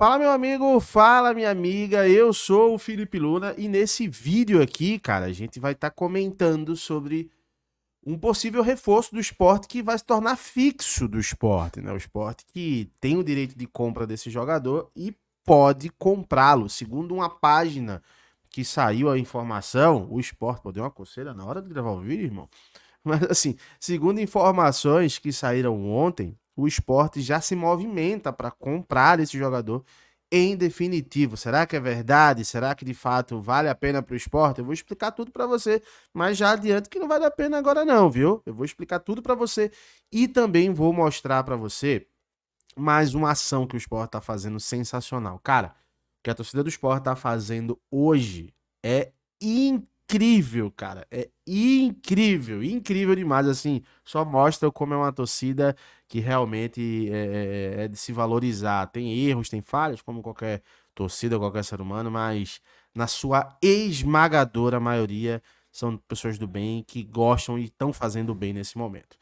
Fala, meu amigo, fala, minha amiga. Eu sou o Felipe Luna e nesse vídeo aqui, cara, a gente vai estar tá comentando sobre um possível reforço do esporte que vai se tornar fixo do esporte, né? O esporte que tem o direito de compra desse jogador e pode comprá-lo, segundo uma página que saiu a informação, o esporte, pô, deu uma coceira na hora de gravar o vídeo, irmão. Mas assim, segundo informações que saíram ontem, o esporte já se movimenta para comprar esse jogador em definitivo. Será que é verdade? Será que de fato vale a pena para o esporte? Eu vou explicar tudo para você, mas já adianto que não vale a pena agora não, viu? Eu vou explicar tudo para você e também vou mostrar para você mais uma ação que o esporte está fazendo sensacional. Cara, o que a torcida do esporte está fazendo hoje é incrível incrível, cara. É incrível, incrível demais. Assim, só mostra como é uma torcida que realmente é é, é, é de se valorizar. Tem erros, tem falhas, como qualquer torcida, qualquer ser humano, mas na sua esmagadora maioria são pessoas do bem que gostam e estão fazendo bem nesse momento.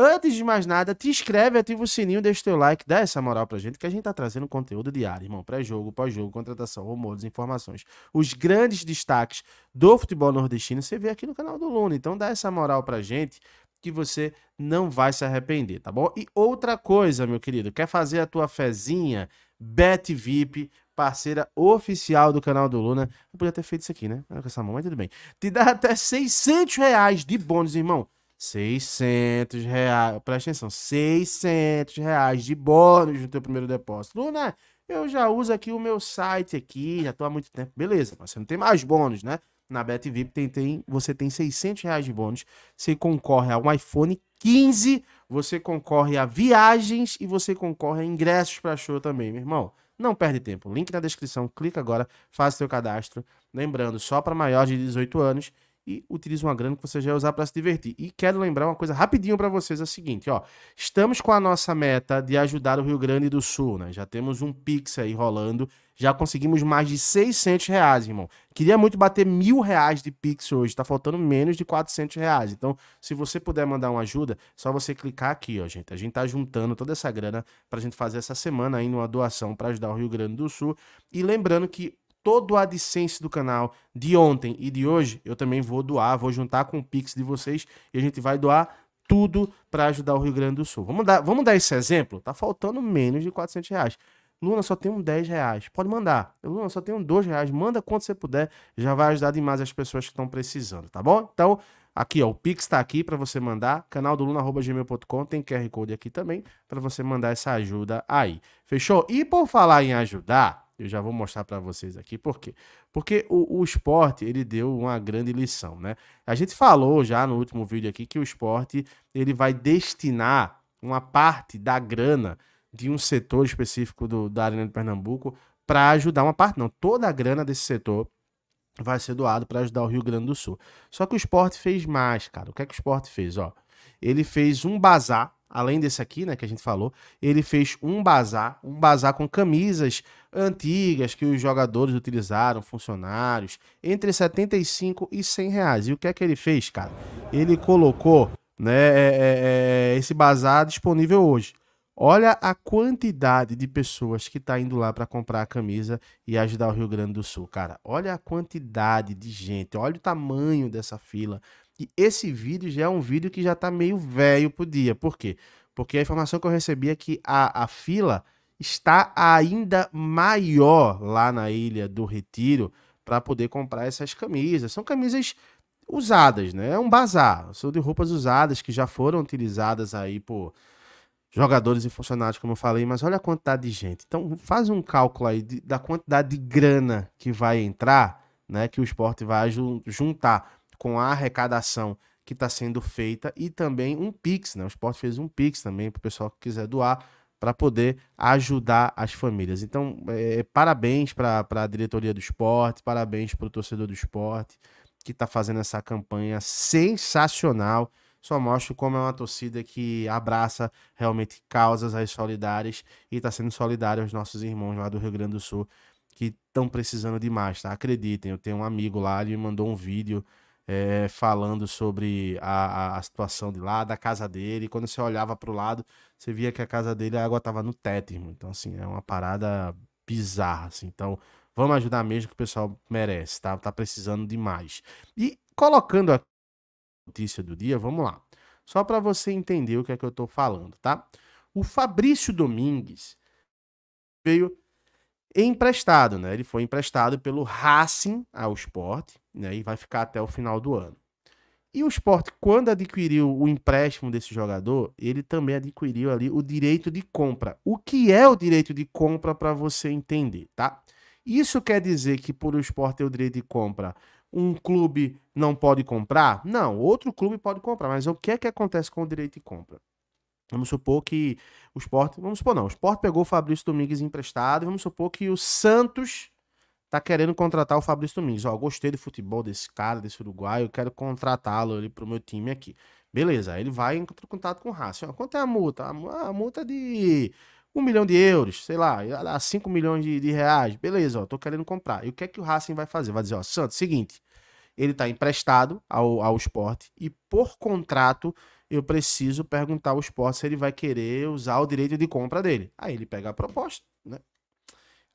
Antes de mais nada, te inscreve, ativa o sininho, deixa o teu like, dá essa moral pra gente, que a gente tá trazendo conteúdo diário, irmão. Pré-jogo, pós-jogo, contratação, rumores, informações. Os grandes destaques do futebol nordestino você vê aqui no canal do Luna. Então dá essa moral pra gente, que você não vai se arrepender, tá bom? E outra coisa, meu querido, quer fazer a tua fezinha? Bet VIP, parceira oficial do canal do Luna. Eu podia ter feito isso aqui, né? Com essa mão, mas tudo bem. Te dá até 600 reais de bônus, irmão. 600 reais, presta atenção, 600 reais de bônus no teu primeiro depósito. Luna, eu já uso aqui o meu site aqui, já tô há muito tempo. Beleza, mas você não tem mais bônus, né? Na Bet VIP tem, tem, você tem 600 reais de bônus, você concorre a um iPhone 15, você concorre a viagens e você concorre a ingressos para show também, meu irmão. Não perde tempo, link na descrição, clica agora, faz seu cadastro. Lembrando, só para maiores de 18 anos e utiliza uma grana que você já vai usar para se divertir. E quero lembrar uma coisa rapidinho para vocês, é a seguinte, ó. Estamos com a nossa meta de ajudar o Rio Grande do Sul, né? Já temos um Pix aí rolando, já conseguimos mais de 600 reais, irmão. Queria muito bater mil reais de Pix hoje, tá faltando menos de 400 reais. Então, se você puder mandar uma ajuda, só você clicar aqui, ó, gente. A gente tá juntando toda essa grana pra gente fazer essa semana aí numa doação para ajudar o Rio Grande do Sul. E lembrando que todo o AdSense do canal de ontem e de hoje, eu também vou doar, vou juntar com o Pix de vocês e a gente vai doar tudo para ajudar o Rio Grande do Sul. Vamos dar, vamos dar esse exemplo? Tá faltando menos de 400 reais. Luna, só tem um 10 reais. Pode mandar. Luna, só tem um 2 reais. Manda quanto você puder. Já vai ajudar demais as pessoas que estão precisando, tá bom? Então, aqui, ó, o Pix está aqui para você mandar. Canal do luna.gmail.com. Tem QR Code aqui também para você mandar essa ajuda aí. Fechou? E por falar em ajudar, eu já vou mostrar para vocês aqui por quê. Porque o, o, esporte, ele deu uma grande lição, né? A gente falou já no último vídeo aqui que o esporte, ele vai destinar uma parte da grana de um setor específico do, da Arena de Pernambuco para ajudar uma parte, não, toda a grana desse setor vai ser doado para ajudar o Rio Grande do Sul. Só que o esporte fez mais, cara. O que é que o esporte fez, ó? Ele fez um bazar além desse aqui, né, que a gente falou, ele fez um bazar, um bazar com camisas antigas que os jogadores utilizaram, funcionários, entre 75 e 100 reais. E o que é que ele fez, cara? Ele colocou né, é, é, é esse bazar disponível hoje. Olha a quantidade de pessoas que está indo lá para comprar a camisa e ajudar o Rio Grande do Sul, cara. Olha a quantidade de gente, olha o tamanho dessa fila e esse vídeo já é um vídeo que já está meio velho pro dia. Por quê? Porque a informação que eu recebi é que a, a fila está ainda maior lá na Ilha do Retiro para poder comprar essas camisas. São camisas usadas, né? É um bazar. São de roupas usadas que já foram utilizadas aí por jogadores e funcionários, como eu falei, mas olha a quantidade de gente. Então, faz um cálculo aí de, da quantidade de grana que vai entrar, né? Que o esporte vai juntar com a arrecadação que está sendo feita e também um Pix, né? O esporte fez um Pix também para o pessoal que quiser doar para poder ajudar as famílias. Então, é, é parabéns para a diretoria do esporte, parabéns para o torcedor do esporte que está fazendo essa campanha sensacional. Só mostro como é uma torcida que abraça realmente causas aí solidárias e está sendo solidária aos nossos irmãos lá do Rio Grande do Sul que estão precisando demais, tá? Acreditem, eu tenho um amigo lá, ele me mandou um vídeo é, falando sobre a, a, situação de lá, da casa dele. quando você olhava para o lado, você via que a casa dele, a água estava no teto, irmão. Então, assim, é uma parada bizarra, assim. Então, vamos ajudar mesmo que o pessoal merece, tá? Tá precisando demais. E colocando a notícia do dia, vamos lá. Só para você entender o que é que eu tô falando, tá? O Fabrício Domingues veio emprestado, né? Ele foi emprestado pelo Racing ao Sport, né? E vai ficar até o final do ano. E o Sport, quando adquiriu o empréstimo desse jogador, ele também adquiriu ali o direito de compra. O que é o direito de compra para você entender, tá? Isso quer dizer que por o Sport ter o direito de compra, um clube não pode comprar? Não, outro clube pode comprar, mas o que é que acontece com o direito de compra? Vamos supor que o Sport. Vamos supor, não. O Sport pegou o Fabrício Domingues emprestado. Vamos supor que o Santos tá querendo contratar o Fabrício Domingues. Ó, gostei do futebol desse cara, desse uruguaio. Eu quero contratá-lo ali pro meu time aqui. Beleza, aí ele vai em contato com o Racing. Ó, quanto é a multa? A, multa é de 1 milhão de euros, sei lá, a 5 milhões de, de, reais. Beleza, ó, tô querendo comprar. E o que é que o Racing vai fazer? Vai dizer, ó, Santos, seguinte. Ele tá emprestado ao, ao esporte e por contrato eu preciso perguntar ao esporte se ele vai querer usar o direito de compra dele. Aí ele pega a proposta, né?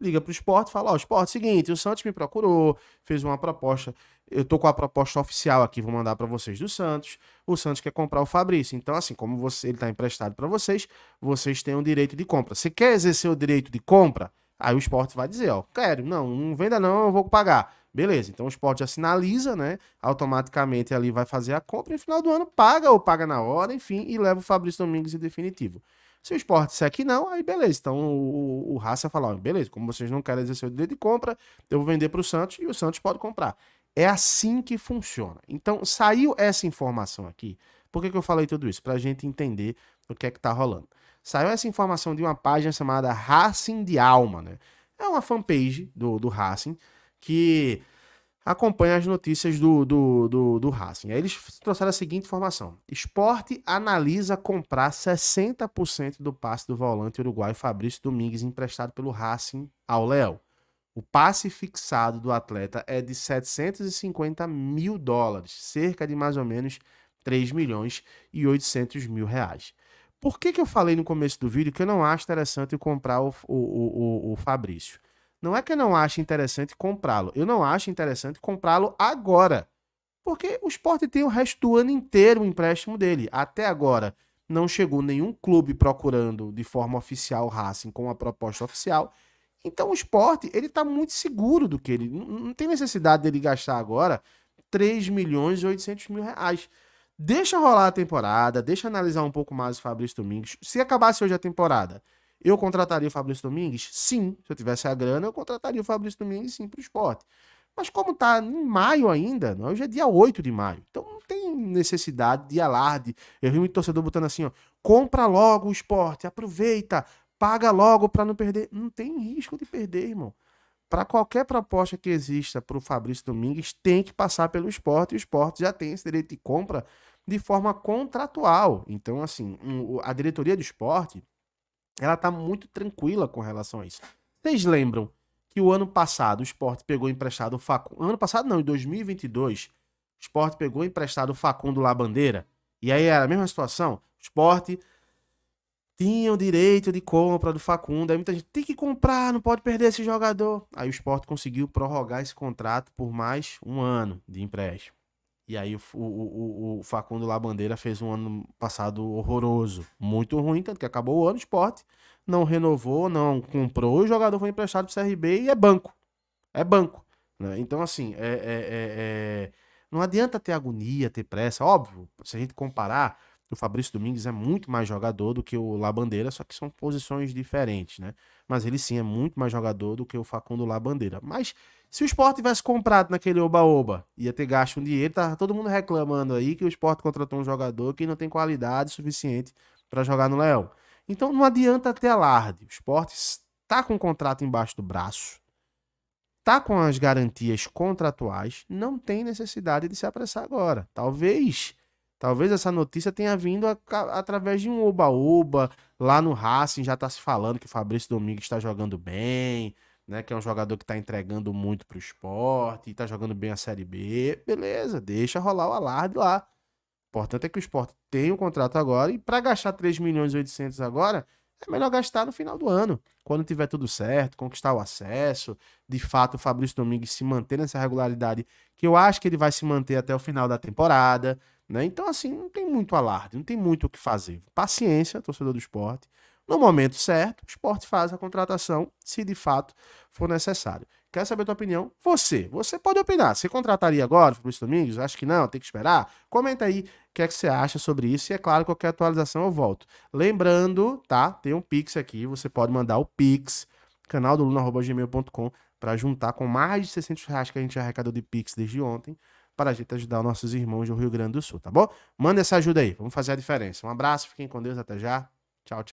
Liga para o esporte e fala: Ó, oh, esporte, seguinte, o Santos me procurou, fez uma proposta. Eu tô com a proposta oficial aqui, vou mandar para vocês do Santos. O Santos quer comprar o Fabrício. Então, assim, como você, ele está emprestado para vocês, vocês têm o um direito de compra. Você quer exercer o direito de compra? Aí o esporte vai dizer: Ó, quero, não, não venda não, eu vou pagar. Beleza, então o esporte já sinaliza, né? Automaticamente ali vai fazer a compra e no final do ano paga ou paga na hora, enfim, e leva o Fabrício Domingos em definitivo. Se o esporte disser que não, aí beleza. Então o, o, o Raça fala: ó, beleza, como vocês não querem exercer o direito de compra, eu vou vender para o Santos e o Santos pode comprar. É assim que funciona. Então saiu essa informação aqui. Por que, que eu falei tudo isso? Para a gente entender o que é que está rolando. Saiu essa informação de uma página chamada Racing de Alma, né? É uma fanpage do, do Racing que acompanha as notícias do, do, do, do Racing. Aí eles trouxeram a seguinte informação: Esporte analisa comprar 60% do passe do volante uruguaio Fabrício Domingues emprestado pelo Racing ao Léo. O passe fixado do atleta é de 750 mil dólares, cerca de mais ou menos 3 milhões e 800 mil reais. Por que, que eu falei no começo do vídeo que eu não acho interessante comprar o, o, o, o Fabrício? Não é que eu não ache interessante comprá-lo. Eu não acho interessante comprá-lo agora. Porque o esporte tem o resto do ano inteiro o empréstimo dele. Até agora, não chegou nenhum clube procurando de forma oficial o Racing com a proposta oficial. Então o esporte, ele tá muito seguro do que ele. Não tem necessidade dele gastar agora 3 milhões e 800 mil reais. Deixa rolar a temporada, deixa analisar um pouco mais o Fabrício Domingos. Se acabasse hoje a temporada, eu contrataria o Fabrício Domingues? Sim. Se eu tivesse a grana, eu contrataria o Fabrício Domingues sim para o esporte. Mas como tá em maio ainda, hoje é dia 8 de maio, então não tem necessidade de alarde. Eu vi muito torcedor botando assim, ó, compra logo o esporte, aproveita, paga logo para não perder. Não tem risco de perder, irmão. Para qualquer proposta que exista para o Fabrício Domingues, tem que passar pelo esporte, e o esporte já tem esse direito de compra de forma contratual. Então, assim, a diretoria do esporte ela está muito tranquila com relação a isso. Vocês lembram que o ano passado o esporte pegou emprestado o Facundo. Ano passado não, em 2022, o esporte pegou emprestado o Facundo Labandeira. E aí era a mesma situação. O esporte tinha o direito de compra do Facundo. Aí muita gente tem que comprar, não pode perder esse jogador. Aí o esporte conseguiu prorrogar esse contrato por mais um ano de empréstimo. E aí o, o, o Facundo Labandeira fez um ano passado horroroso, muito ruim, tanto que acabou o ano, de esporte não renovou, não comprou, o jogador foi emprestado para o CRB e é banco. É banco. Né? Então, assim, é, é, é, é, não adianta ter agonia, ter pressa. Óbvio, se a gente comparar o Fabrício Domingues é muito mais jogador do que o Labandeira, só que são posições diferentes, né? Mas ele sim é muito mais jogador do que o Facundo Labandeira. Mas se o Sport tivesse comprado naquele oba-oba, ia ter gasto um dinheiro, tá todo mundo reclamando aí que o Sport contratou um jogador que não tem qualidade suficiente para jogar no Leão. Então não adianta ter alarde. O Sport está com o contrato embaixo do braço, tá com as garantias contratuais, não tem necessidade de se apressar agora. Talvez Talvez essa notícia tenha vindo a, a, através de um oba-oba. Lá no Racing já está se falando que o Fabrício Domingues está jogando bem, né? Que é um jogador que está entregando muito para o esporte, está jogando bem a Série B. Beleza, deixa rolar o alarde lá. O importante é que o esporte tem o contrato agora e para gastar 3 milhões e 800 agora, é melhor gastar no final do ano, quando tiver tudo certo, conquistar o acesso. De fato, o Fabrício Domingues se manter nessa regularidade, que eu acho que ele vai se manter até o final da temporada. Né? Então, assim, não tem muito alarde, não tem muito o que fazer. Paciência, torcedor do esporte. No momento certo, o esporte faz a contratação, se de fato for necessário. Quer saber a tua opinião? Você. Você pode opinar. Você contrataria agora, Fabrício Domingos? Acho que não, tem que esperar. Comenta aí o que é que você acha sobre isso. E é claro, qualquer atualização eu volto. Lembrando, tá? Tem um Pix aqui. Você pode mandar o Pix, canal do para juntar com mais de 600 reais que a gente arrecadou de Pix desde ontem para a gente ajudar nossos irmãos do Rio Grande do Sul, tá bom? Manda essa ajuda aí, vamos fazer a diferença. Um abraço, fiquem com Deus, até já. Tchau, tchau.